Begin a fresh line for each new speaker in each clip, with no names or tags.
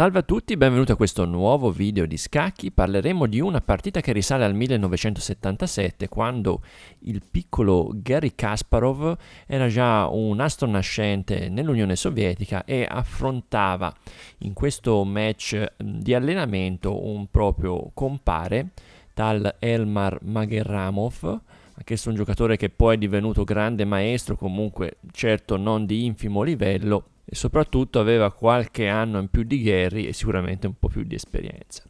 Salve a tutti, benvenuti a questo nuovo video di scacchi. Parleremo di una partita che risale al 1977, quando il piccolo Gary Kasparov era già un astro nascente nell'Unione Sovietica e affrontava in questo match di allenamento un proprio compare, tal Elmar Magherramov, se un giocatore che poi è divenuto grande maestro, comunque certo non di infimo livello, e soprattutto aveva qualche anno in più di Gary e sicuramente un po' più di esperienza.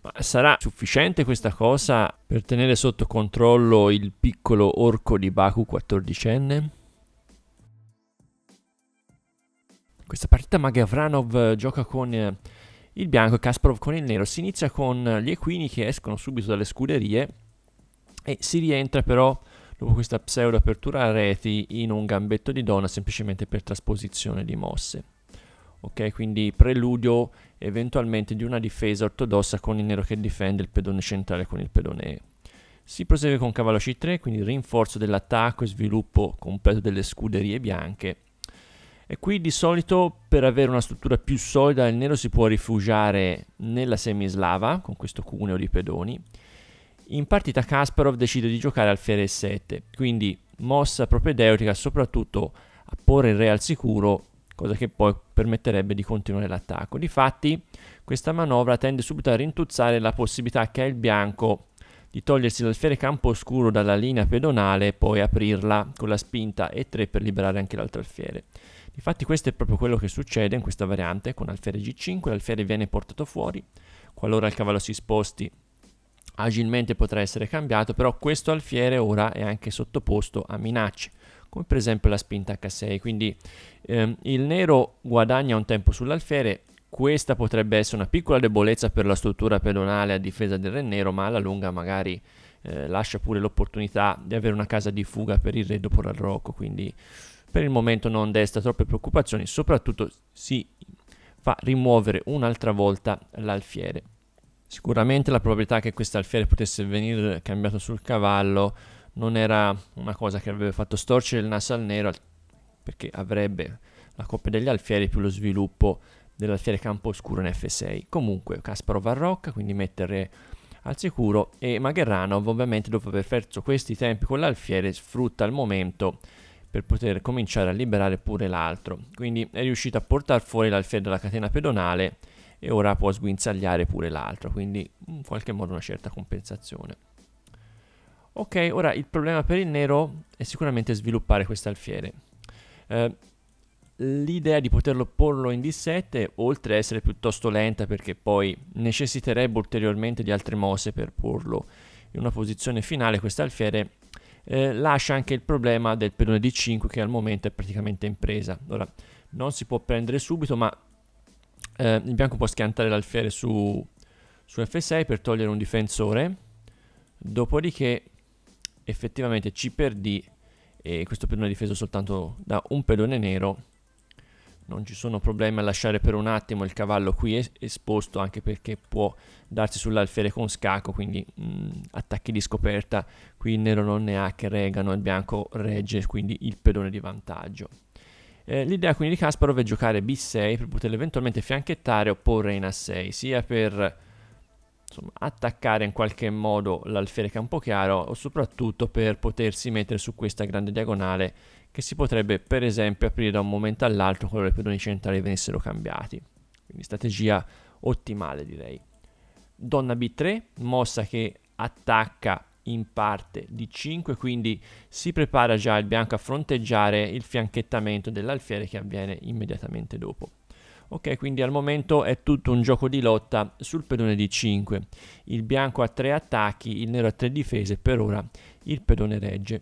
Ma sarà sufficiente questa cosa per tenere sotto controllo il piccolo orco di Baku 14enne? Questa partita Magavranov gioca con eh, il bianco e Kasparov con il nero. Si inizia con eh, gli equini che escono subito dalle scuderie e si rientra però dopo questa pseudo apertura a reti in un gambetto di donna semplicemente per trasposizione di mosse. Ok, quindi preludio eventualmente di una difesa ortodossa con il nero che difende il pedone centrale con il pedone E. Si prosegue con cavallo C3, quindi rinforzo dell'attacco e sviluppo completo delle scuderie bianche. E qui di solito per avere una struttura più solida il nero si può rifugiare nella semislava con questo cuneo di pedoni in partita Kasparov decide di giocare alfiere e7, quindi mossa propedeutica soprattutto a porre il re al sicuro, cosa che poi permetterebbe di continuare l'attacco. Difatti questa manovra tende subito a rintuzzare la possibilità che ha il bianco di togliersi l'alfiere campo oscuro dalla linea pedonale e poi aprirla con la spinta E3 per liberare anche l'altro alfiere. Infatti questo è proprio quello che succede in questa variante con alfiere G5, l'alfiere viene portato fuori, qualora il cavallo si sposti agilmente potrà essere cambiato, però questo alfiere ora è anche sottoposto a minacce, come per esempio la spinta H6. Quindi ehm, il nero guadagna un tempo sull'alfiere, questa potrebbe essere una piccola debolezza per la struttura pedonale a difesa del re nero, ma alla lunga magari eh, lascia pure l'opportunità di avere una casa di fuga per il re dopo il quindi per il momento non desta troppe preoccupazioni, soprattutto si fa rimuovere un'altra volta l'alfiere. Sicuramente la probabilità che questo alfiere potesse venire cambiato sul cavallo non era una cosa che avrebbe fatto storcere il naso al nero perché avrebbe la coppia degli alfieri più lo sviluppo dell'alfiere campo oscuro in F6. Comunque Kasparov a rocca, quindi mettere al sicuro e Magherranov ovviamente dopo aver perso questi tempi con l'alfiere sfrutta il momento per poter cominciare a liberare pure l'altro. Quindi è riuscito a portare fuori l'alfiere dalla catena pedonale e ora può sguinzagliare pure l'altro, quindi in qualche modo una certa compensazione. Ok, ora il problema per il nero è sicuramente sviluppare questo alfiere. Eh, l'idea di poterlo porlo in D7, oltre ad essere piuttosto lenta perché poi necessiterebbe ulteriormente di altre mosse per porlo in una posizione finale, questo alfiere eh, lascia anche il problema del pedone D5 che al momento è praticamente in presa. Ora, non si può prendere subito, ma eh, il bianco può schiantare l'alfiere su, su F6 per togliere un difensore, dopodiché effettivamente C per D, e questo pedone è difeso soltanto da un pedone nero, non ci sono problemi a lasciare per un attimo il cavallo qui esposto anche perché può darsi sull'alfiere con scacco quindi mh, mm, attacchi di scoperta qui il nero non ne ha che regano il bianco regge quindi il pedone di vantaggio eh, l'idea quindi di Kasparov è giocare B6 per poter eventualmente fianchettare o in A6, sia per insomma, attaccare in qualche modo l'alfiere campochiaro o soprattutto per potersi mettere su questa grande diagonale che si potrebbe per esempio aprire da un momento all'altro quando i pedoni centrali venissero cambiati. Quindi strategia ottimale direi. Donna B3, mossa che attacca in parte di 5, quindi si prepara già il bianco a fronteggiare il fianchettamento dell'alfiere che avviene immediatamente dopo. Ok, quindi al momento è tutto un gioco di lotta sul pedone di 5. Il bianco ha 3 attacchi, il nero ha 3 difese, per ora il pedone regge.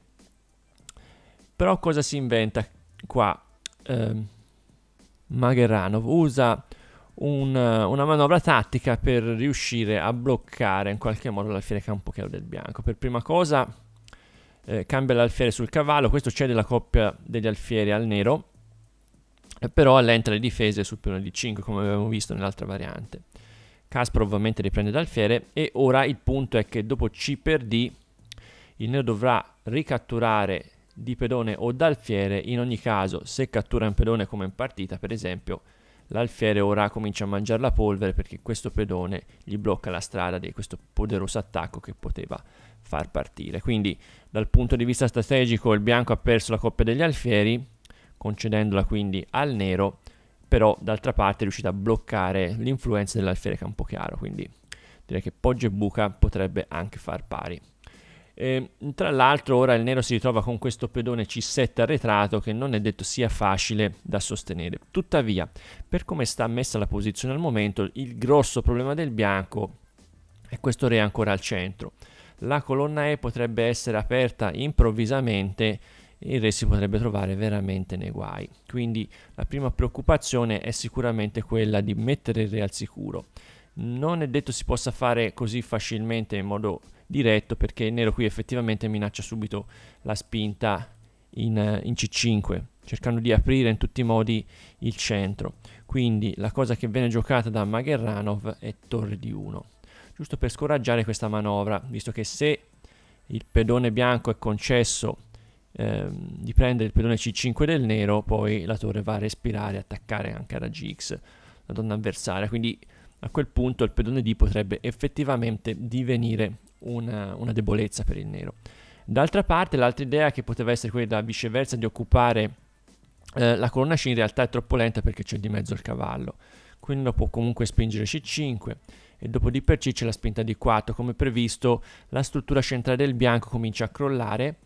Però cosa si inventa qua? Eh, Magheranov usa un, eh, una manovra tattica per riuscire a bloccare in qualche modo l'alfiere campo campochero del bianco. Per prima cosa eh, cambia l'alfiere sul cavallo, questo cede la coppia degli alfieri al nero, eh, però allenta le difese sul piano di 5 come abbiamo visto nell'altra variante. Casper ovviamente riprende l'alfiere e ora il punto è che dopo C per D il nero dovrà ricatturare di pedone o d'alfiere, in ogni caso se cattura un pedone come in partita per esempio L'alfiere ora comincia a mangiare la polvere perché questo pedone gli blocca la strada di questo poderoso attacco che poteva far partire. Quindi dal punto di vista strategico il bianco ha perso la coppia degli alfieri, concedendola quindi al nero, però d'altra parte è riuscito a bloccare l'influenza dell'alfiere Campochiaro, quindi direi che Poggio e Buca potrebbe anche far pari. Eh, tra l'altro ora il nero si ritrova con questo pedone C7 arretrato che non è detto sia facile da sostenere. Tuttavia, per come sta messa la posizione al momento, il grosso problema del bianco è questo re ancora al centro. La colonna E potrebbe essere aperta improvvisamente e il re si potrebbe trovare veramente nei guai. Quindi la prima preoccupazione è sicuramente quella di mettere il re al sicuro non è detto si possa fare così facilmente in modo diretto perché il nero qui effettivamente minaccia subito la spinta in, eh, in C5 cercando di aprire in tutti i modi il centro quindi la cosa che viene giocata da Magherranov è torre di 1 giusto per scoraggiare questa manovra visto che se il pedone bianco è concesso ehm, di prendere il pedone C5 del nero poi la torre va a respirare e attaccare anche a raggi X la donna avversaria quindi a quel punto il pedone D potrebbe effettivamente divenire una, una debolezza per il nero. D'altra parte l'altra idea che poteva essere quella viceversa di occupare eh, la colonna C in realtà è troppo lenta perché c'è di mezzo il cavallo, quindi lo può comunque spingere C5 e dopo di per C c'è la spinta di 4 come previsto la struttura centrale del bianco comincia a crollare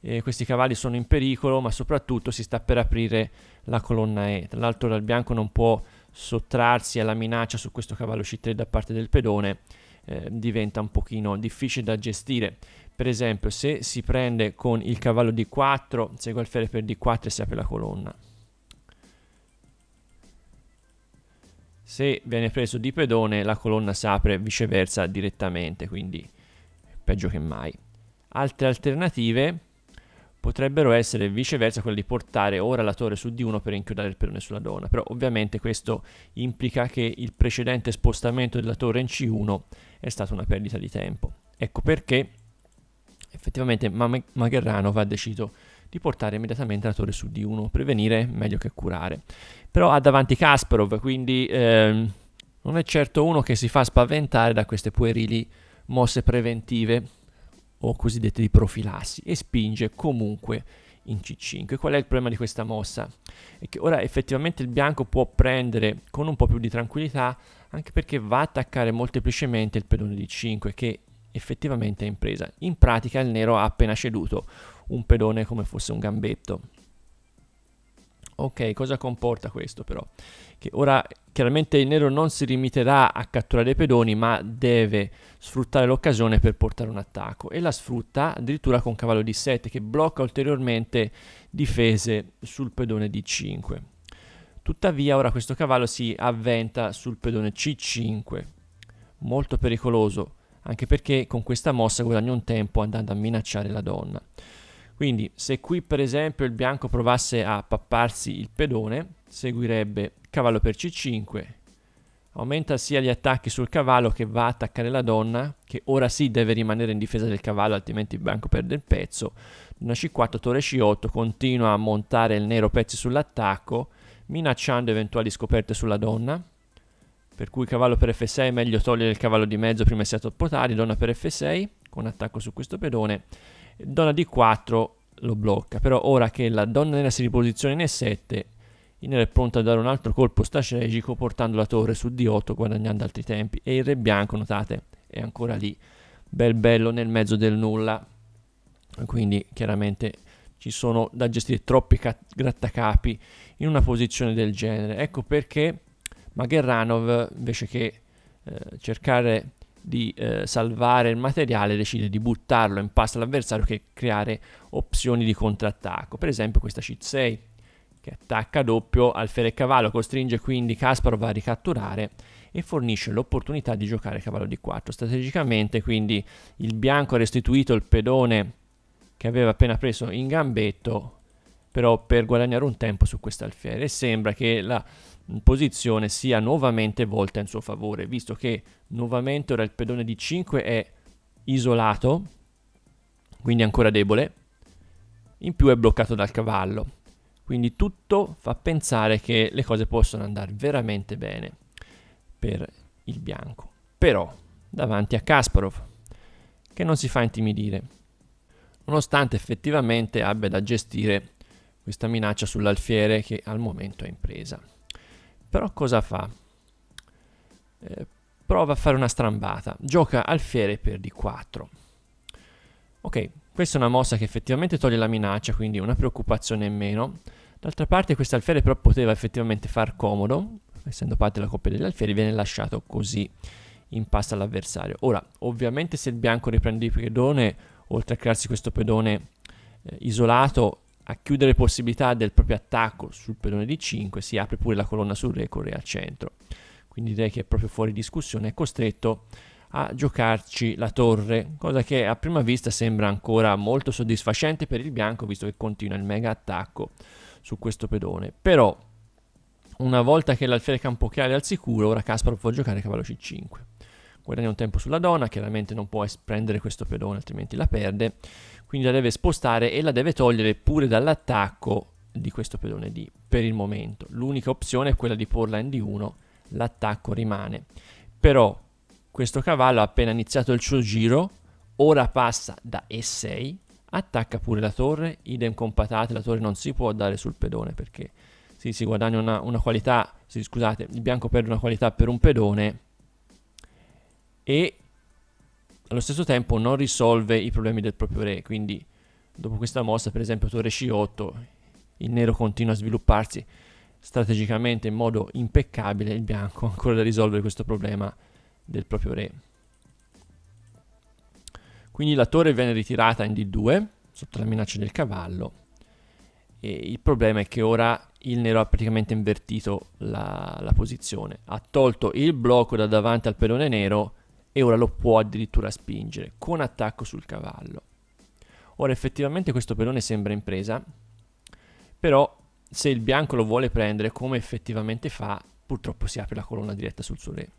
eh, questi cavalli sono in pericolo ma soprattutto si sta per aprire la colonna E tra l'altro il bianco non può sottrarsi alla minaccia su questo cavallo c3 da parte del pedone eh, diventa un pochino difficile da gestire. Per esempio, se si prende con il cavallo d4, segue alfiere per d4 e si apre la colonna. Se viene preso di pedone, la colonna si apre viceversa direttamente, quindi peggio che mai. Altre alternative potrebbero essere viceversa quelle di portare ora la torre su D1 per inchiodare il pedone sulla donna, però ovviamente questo implica che il precedente spostamento della torre in C1 è stata una perdita di tempo. Ecco perché effettivamente Magherranov ha deciso di portare immediatamente la torre su D1, prevenire meglio che curare. Però ha davanti Kasparov, quindi ehm, non è certo uno che si fa spaventare da queste puerili mosse preventive o cosiddette di profilassi e spinge comunque in c5. Qual è il problema di questa mossa? È che ora effettivamente il bianco può prendere con un po' più di tranquillità anche perché va a attaccare molteplicemente il pedone di 5 che effettivamente è in presa. In pratica il nero ha appena ceduto un pedone come fosse un gambetto. Ok, cosa comporta questo però? Che ora Chiaramente il nero non si limiterà a catturare i pedoni, ma deve sfruttare l'occasione per portare un attacco e la sfrutta addirittura con cavallo di 7 che blocca ulteriormente difese sul pedone di 5. Tuttavia ora questo cavallo si avventa sul pedone C5, molto pericoloso, anche perché con questa mossa guadagna un tempo andando a minacciare la donna. Quindi se qui per esempio il bianco provasse a papparsi il pedone, seguirebbe cavallo per c5, aumenta sia gli attacchi sul cavallo che va a attaccare la donna, che ora sì deve rimanere in difesa del cavallo, altrimenti il bianco perde il pezzo, donna c4, torre c8, continua a montare il nero pezzi sull'attacco, minacciando eventuali scoperte sulla donna, per cui cavallo per f6 è meglio togliere il cavallo di mezzo prima sia troppo tardi donna per f6 con attacco su questo pedone, donna d4 lo blocca, però ora che la donna nera si riposiziona in e7 Inere è pronto a dare un altro colpo strategico portando la torre su D8 guadagnando altri tempi e il re bianco notate è ancora lì bel bello nel mezzo del nulla quindi chiaramente ci sono da gestire troppi grattacapi in una posizione del genere ecco perché Magherranov invece che eh, cercare di eh, salvare il materiale decide di buttarlo in pasta all'avversario che creare opzioni di contrattacco per esempio questa c6 che attacca doppio al cavallo, costringe quindi Kasparov a ricatturare e fornisce l'opportunità di giocare cavallo di 4. Strategicamente quindi il bianco ha restituito il pedone che aveva appena preso in gambetto, però per guadagnare un tempo su quest'alfiere. sembra che la mm, posizione sia nuovamente volta in suo favore, visto che nuovamente ora il pedone di 5 è isolato, quindi ancora debole, in più è bloccato dal cavallo quindi tutto fa pensare che le cose possono andare veramente bene per il bianco. Però davanti a Kasparov, che non si fa intimidire, nonostante effettivamente abbia da gestire questa minaccia sull'alfiere che al momento è impresa. presa. Però cosa fa? Eh, prova a fare una strambata, gioca alfiere per d4. Ok, questa è una mossa che effettivamente toglie la minaccia, quindi una preoccupazione in meno. D'altra parte questo alfiere però poteva effettivamente far comodo, essendo parte della coppia degli alfieri, viene lasciato così in pasta all'avversario. Ora, ovviamente se il bianco riprende il pedone, oltre a crearsi questo pedone eh, isolato, a chiudere possibilità del proprio attacco sul pedone di 5, si apre pure la colonna sul re con re al centro. Quindi direi che è proprio fuori discussione, è costretto a giocarci la torre, cosa che a prima vista sembra ancora molto soddisfacente per il bianco visto che continua il mega attacco su questo pedone. Però una volta che l'alfiere campo campochiale è al sicuro, ora Kasparov può giocare cavallo c5. Guadagna un tempo sulla donna, chiaramente non può prendere questo pedone altrimenti la perde, quindi la deve spostare e la deve togliere pure dall'attacco di questo pedone D per il momento. L'unica opzione è quella di porla in D1, l'attacco rimane. Però questo cavallo ha appena iniziato il suo giro, ora passa da E6, attacca pure la torre, idem con patate, la torre non si può dare sul pedone perché si, si guadagna una, una qualità, si, scusate, il bianco perde una qualità per un pedone e allo stesso tempo non risolve i problemi del proprio re, quindi dopo questa mossa per esempio torre C8 il nero continua a svilupparsi strategicamente in modo impeccabile, il bianco ancora da risolvere questo problema del proprio re. Quindi la torre viene ritirata in D2 sotto la minaccia del cavallo e il problema è che ora il nero ha praticamente invertito la, la posizione, ha tolto il blocco da davanti al pedone nero e ora lo può addirittura spingere con attacco sul cavallo. Ora effettivamente questo pedone sembra in presa, però se il bianco lo vuole prendere come effettivamente fa, purtroppo si apre la colonna diretta sul suo re.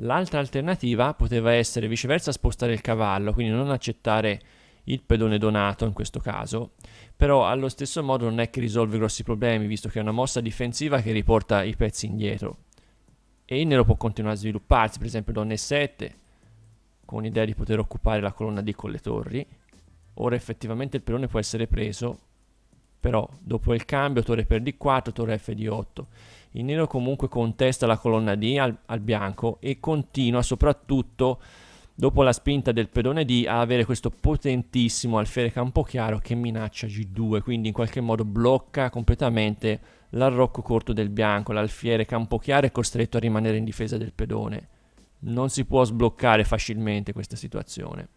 L'altra alternativa poteva essere viceversa spostare il cavallo, quindi non accettare il pedone donato in questo caso, però allo stesso modo non è che risolve grossi problemi, visto che è una mossa difensiva che riporta i pezzi indietro. E il nero può continuare a svilupparsi, per esempio e 7, con l'idea di poter occupare la colonna D con le torri. Ora effettivamente il pedone può essere preso, però dopo il cambio torre per D4, torre F di 8 il nero comunque contesta la colonna D al, al bianco e continua soprattutto dopo la spinta del pedone D a avere questo potentissimo alfiere campochiaro che minaccia G2, quindi in qualche modo blocca completamente l'arrocco corto del bianco, l'alfiere campochiaro è costretto a rimanere in difesa del pedone. Non si può sbloccare facilmente questa situazione.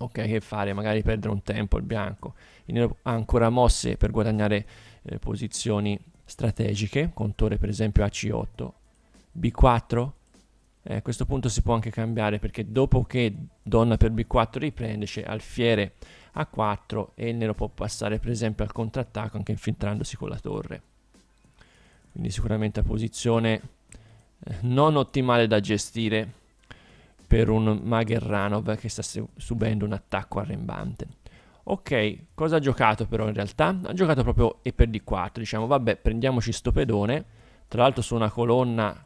Ok, che fare? Magari perdere un tempo il bianco. Il nero ha ancora mosse per guadagnare eh, posizioni strategiche, con torre per esempio a c 8 B4, eh, a questo punto si può anche cambiare perché dopo che donna per B4 riprende c'è alfiere A4 e il nero può passare per esempio al contrattacco anche infiltrandosi con la torre. Quindi sicuramente una posizione eh, non ottimale da gestire per un Magerranov che sta subendo un attacco arrembante. Ok, cosa ha giocato però in realtà? Ha giocato proprio e per D4, diciamo vabbè prendiamoci sto pedone, tra l'altro su una colonna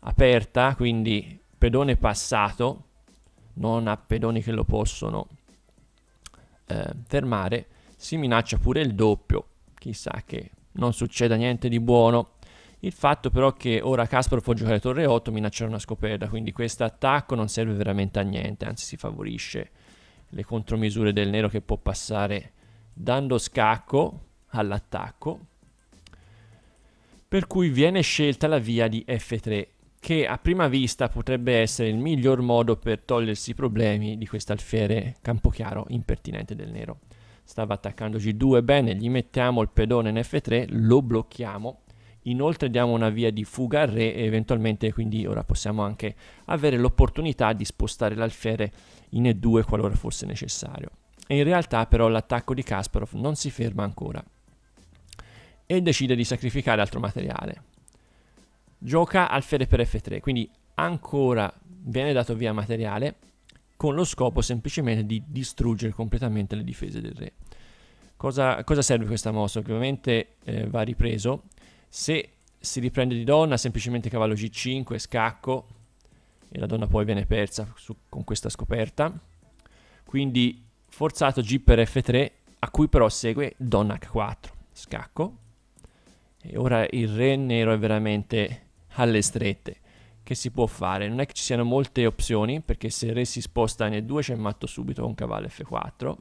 aperta, quindi pedone passato, non ha pedoni che lo possono eh, fermare, si minaccia pure il doppio, chissà che non succeda niente di buono. Il fatto però che ora Kasparov può giocare torre 8 minacciare una scoperta, quindi questo attacco non serve veramente a niente, anzi si favorisce le contromisure del nero che può passare dando scacco all'attacco per cui viene scelta la via di F3 che a prima vista potrebbe essere il miglior modo per togliersi i problemi di quest'alfiere campochiaro impertinente del nero. Stava attaccando G2, bene, gli mettiamo il pedone in F3, lo blocchiamo Inoltre diamo una via di fuga al re e eventualmente quindi ora possiamo anche avere l'opportunità di spostare l'alfiere in E2 qualora fosse necessario. E in realtà però l'attacco di Kasparov non si ferma ancora e decide di sacrificare altro materiale. Gioca alfiere per F3, quindi ancora viene dato via materiale con lo scopo semplicemente di distruggere completamente le difese del re. Cosa, cosa serve questa mossa? Ovviamente eh, va ripreso se si riprende di donna, semplicemente cavallo g5, scacco, e la donna poi viene persa su, con questa scoperta. Quindi forzato g per f3, a cui però segue donna h4, scacco. E ora il re nero è veramente alle strette. Che si può fare? Non è che ci siano molte opzioni, perché se il re si sposta in e2 c'è matto subito con cavallo f4.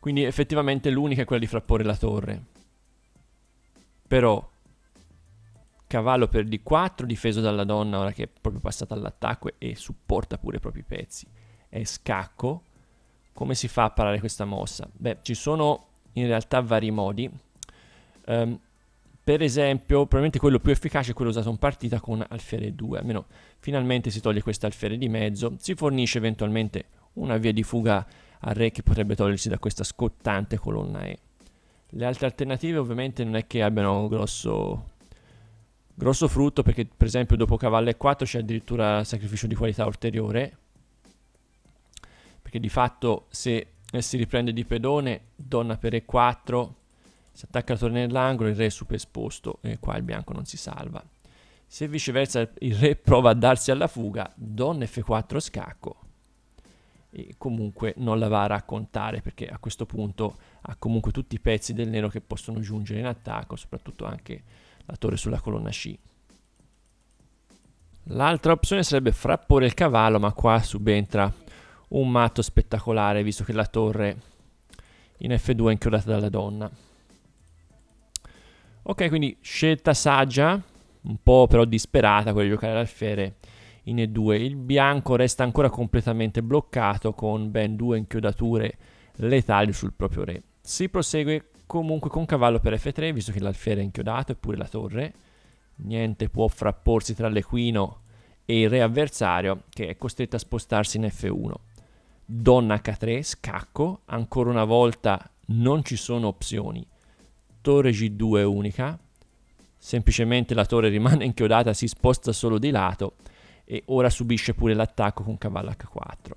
Quindi effettivamente l'unica è quella di frapporre la torre. Però cavallo per d4 difeso dalla donna ora che è proprio passata all'attacco e supporta pure i propri pezzi. e scacco. Come si fa a parare questa mossa? Beh, ci sono in realtà vari modi. Um, per esempio, probabilmente quello più efficace è quello usato in partita con alfiere 2, almeno finalmente si toglie questa alfiere di mezzo, si fornisce eventualmente una via di fuga al re che potrebbe togliersi da questa scottante colonna E. Le altre alternative ovviamente non è che abbiano grosso, grosso frutto perché per esempio dopo cavallo e4 c'è addirittura sacrificio di qualità ulteriore. Perché di fatto se eh, si riprende di pedone, donna per e4, si attacca la torre nell'angolo, il re è super esposto e qua il bianco non si salva. Se viceversa il re prova a darsi alla fuga, donna f4 scacco, comunque non la va a raccontare perché a questo punto ha comunque tutti i pezzi del nero che possono giungere in attacco, soprattutto anche la torre sulla colonna C. L'altra opzione sarebbe frapporre il cavallo, ma qua subentra un matto spettacolare, visto che la torre in F2 è inchiodata dalla donna. Ok, quindi scelta saggia, un po' però disperata quella di giocare all'alfiere in E2. Il bianco resta ancora completamente bloccato con ben due inchiodature letali sul proprio re. Si prosegue comunque con cavallo per F3, visto che l'alfiere è inchiodato eppure la torre. Niente può frapporsi tra l'equino e il re avversario, che è costretto a spostarsi in F1. Donna H3, scacco, ancora una volta non ci sono opzioni. Torre G2 unica, semplicemente la torre rimane inchiodata, si sposta solo di lato e ora subisce pure l'attacco con cavallo h4.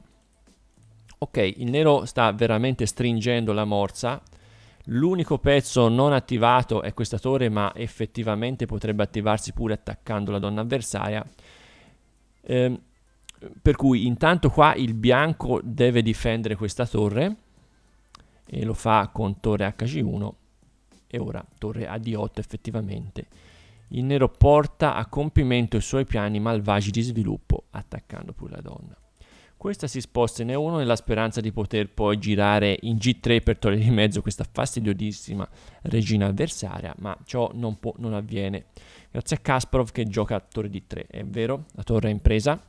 Ok, il nero sta veramente stringendo la morsa. L'unico pezzo non attivato è questa torre, ma effettivamente potrebbe attivarsi pure attaccando la donna avversaria. Ehm, per cui intanto qua il bianco deve difendere questa torre e lo fa con torre hg1 e ora torre ad8 effettivamente il nero porta a compimento i suoi piani malvagi di sviluppo, attaccando pure la donna. Questa si sposta in E1 nella speranza di poter poi girare in G3 per togliere di mezzo questa fastidiosissima regina avversaria, ma ciò non, può, non avviene. Grazie a Kasparov che gioca a torre D3, è vero, la torre è in presa,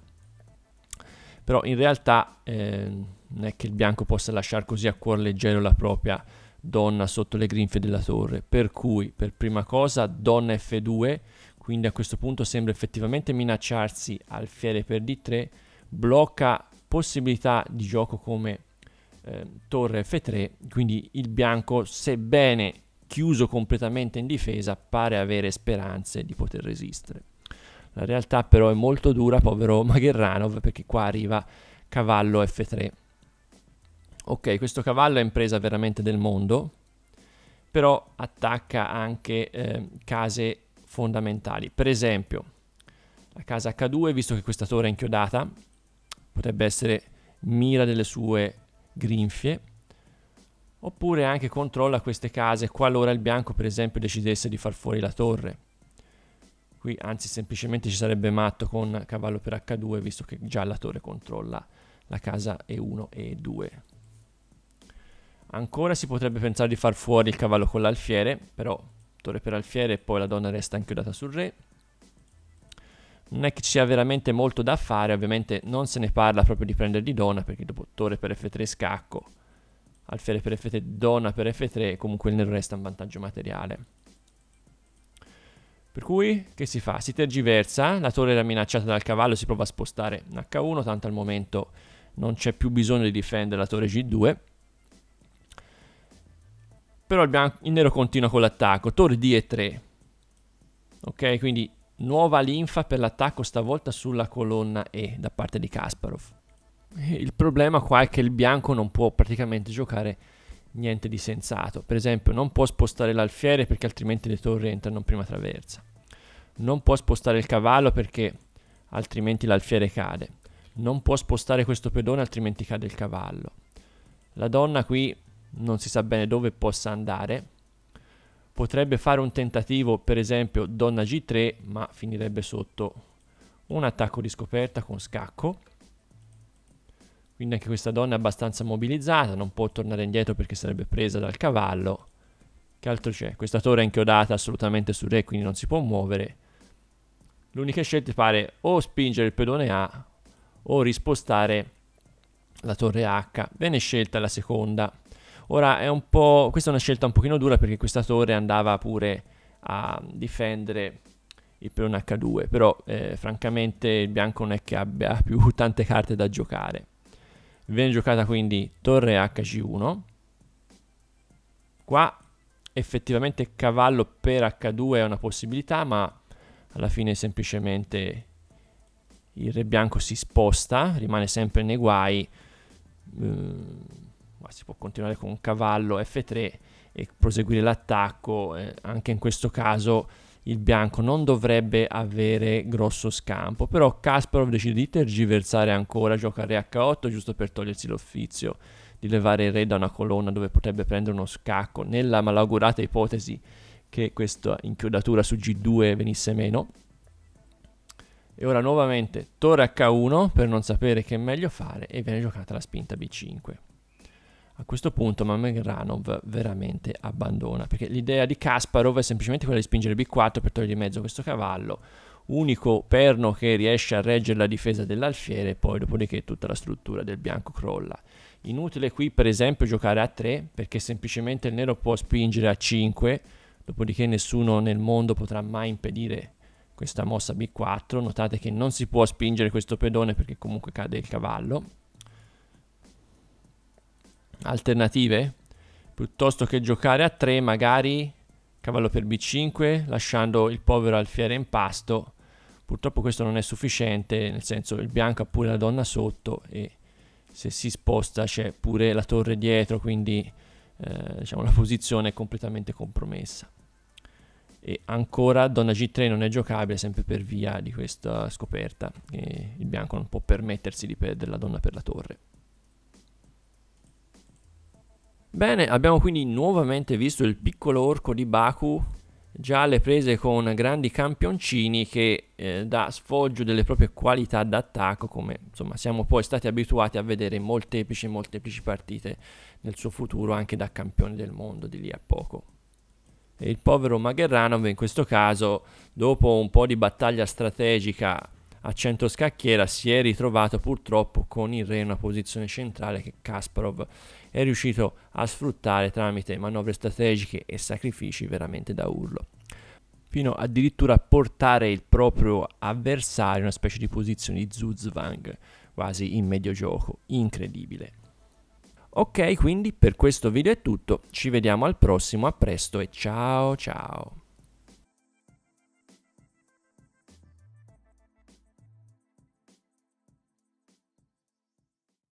però in realtà eh, non è che il bianco possa lasciare così a cuor leggero la propria donna sotto le grinfie della torre, per cui per prima cosa donna F2, quindi a questo punto sembra effettivamente minacciarsi al fiere per D3, blocca possibilità di gioco come eh, torre F3, quindi il bianco sebbene chiuso completamente in difesa pare avere speranze di poter resistere. La realtà però è molto dura, povero Magherranov, perché qua arriva cavallo F3 ok, questo cavallo è impresa veramente del mondo, però attacca anche eh, case fondamentali. Per esempio, la casa H2, visto che questa torre è inchiodata, potrebbe essere mira delle sue grinfie, oppure anche controlla queste case qualora il bianco per esempio decidesse di far fuori la torre. Qui anzi semplicemente ci sarebbe matto con cavallo per H2 visto che già la torre controlla la casa E1 e E2. Ancora si potrebbe pensare di far fuori il cavallo con l'alfiere, però torre per alfiere e poi la donna resta inchiodata sul re. Non è che ci sia veramente molto da fare, ovviamente non se ne parla proprio di prendere di donna, perché dopo torre per f3 scacco, alfiere per f3, donna per f3, comunque il nero resta un vantaggio materiale. Per cui che si fa? Si tergiversa, la torre era minacciata dal cavallo, si prova a spostare in h1, tanto al momento non c'è più bisogno di difendere la torre g2. Però il, bianco, il nero continua con l'attacco. Torri D e 3. Ok, quindi nuova linfa per l'attacco stavolta sulla colonna E da parte di Kasparov. Il problema qua è che il bianco non può praticamente giocare niente di sensato. Per esempio, non può spostare l'alfiere perché altrimenti le torri entrano in prima traversa. Non può spostare il cavallo perché altrimenti l'alfiere cade. Non può spostare questo pedone altrimenti cade il cavallo. La donna qui non si sa bene dove possa andare. Potrebbe fare un tentativo, per esempio, donna g3, ma finirebbe sotto un attacco di scoperta con scacco. Quindi anche questa donna è abbastanza mobilizzata, non può tornare indietro perché sarebbe presa dal cavallo. Che altro c'è? Questa torre è inchiodata assolutamente sul re, quindi non si può muovere. L'unica scelta pare o spingere il pedone A o rispostare la torre H. Viene scelta la seconda. Ora è un po'... questa è una scelta un pochino dura perché questa torre andava pure a difendere il peone H2, però eh, francamente il bianco non è che abbia più tante carte da giocare. Viene giocata quindi torre HG1. Qua effettivamente cavallo per H2 è una possibilità, ma alla fine semplicemente il re bianco si sposta, rimane sempre nei guai. Eh, ma si può continuare con un cavallo F3 e proseguire l'attacco, eh, anche in questo caso il bianco non dovrebbe avere grosso scampo, però Kasparov decide di tergiversare ancora, gioca re H8 giusto per togliersi l'offizio di levare il re da una colonna dove potrebbe prendere uno scacco, nella malaugurata ipotesi che questa inchiodatura su G2 venisse meno. E ora nuovamente torre H1 per non sapere che è meglio fare e viene giocata la spinta B5. A questo punto Mamegranov veramente abbandona, perché l'idea di Kasparov è semplicemente quella di spingere B4 per togliere di mezzo questo cavallo, unico perno che riesce a reggere la difesa dell'alfiere e poi dopodiché tutta la struttura del bianco crolla. Inutile qui per esempio giocare a 3 perché semplicemente il nero può spingere a 5, dopodiché nessuno nel mondo potrà mai impedire questa mossa B4. Notate che non si può spingere questo pedone perché comunque cade il cavallo alternative piuttosto che giocare a 3 magari cavallo per b5 lasciando il povero alfiere in pasto purtroppo questo non è sufficiente nel senso il bianco ha pure la donna sotto e se si sposta c'è pure la torre dietro quindi eh, diciamo la posizione è completamente compromessa e ancora donna g3 non è giocabile sempre per via di questa scoperta e il bianco non può permettersi di perdere la donna per la torre Bene, abbiamo quindi nuovamente visto il piccolo orco di Baku già alle prese con grandi campioncini che eh, dà sfoggio delle proprie qualità d'attacco come insomma siamo poi stati abituati a vedere in molteplici e molteplici partite nel suo futuro anche da campione del mondo di lì a poco. E il povero Magherranov in questo caso dopo un po' di battaglia strategica a centro scacchiera si è ritrovato purtroppo con il re in una posizione centrale che Kasparov è riuscito a sfruttare tramite manovre strategiche e sacrifici veramente da urlo fino addirittura a portare il proprio avversario in una specie di posizione di zuzvang, quasi in medio gioco, incredibile. Ok, quindi per questo video è tutto, ci vediamo al prossimo, a presto e ciao ciao!